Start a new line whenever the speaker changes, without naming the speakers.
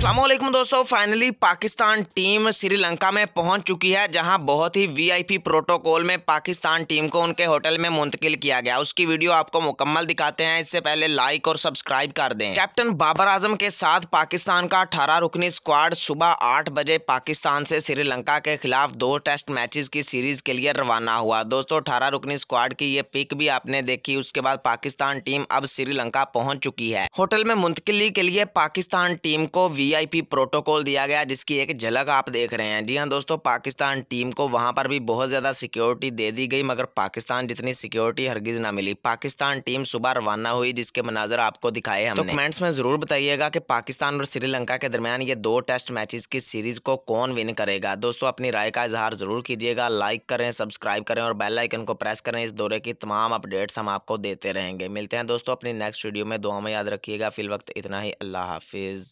असलम दोस्तों finally Pakistan team Sri Lanka में पहुंच चुकी है जहां बहुत ही वीआईपी प्रोटोकॉल में पाकिस्तान टीम को उनके होटल में मुंतकिल किया गया उसकी वीडियो आपको मुकम्मल दिखाते हैं इससे पहले लाइक और सब्सक्राइब कर दें कैप्टन बाबर आजम के साथ पाकिस्तान का अठारह रुकनी स्क्वाड सुबह आठ बजे पाकिस्तान से श्रीलंका के खिलाफ दो टेस्ट मैचेस की सीरीज के लिए रवाना हुआ दोस्तों अठारह रुकनी स्क्वाड की ये पिक भी आपने देखी उसके बाद पाकिस्तान टीम अब श्रीलंका पहुंच चुकी है होटल में मुंतकिली के लिए पाकिस्तान टीम को वी वीआईपी प्रोटोकॉल दिया गया जिसकी एक झलक आप देख रहे हैं जी हाँ दोस्तों पाकिस्तान टीम को वहाँ पर भी बहुत ज़्यादा सिक्योरिटी दे दी गई मगर पाकिस्तान जितनी सिक्योरिटी हरगिज़ ना मिली पाकिस्तान टीम सुबह रवाना हुई जिसके मनाजर आपको दिखाए तो हमने तो कमेंट्स में ज़रूर बताइएगा कि पाकिस्तान और श्रीलंका के दरमियान ये दो टेस्ट मैचेस की सीरीज़ को कौन विन करेगा दोस्तों अपनी राय का इजहार ज़रूर कीजिएगा लाइक करें सब्सक्राइब करें और बेल आइकन को प्रेस करें इस दौरे की तमाम अपडेट्स हम आपको देते रहेंगे मिलते हैं दोस्तों अपनी नेक्स्ट वीडियो में दुआ में याद रखिएगा फिल वक्त इतना ही अल्लाह हाफिज़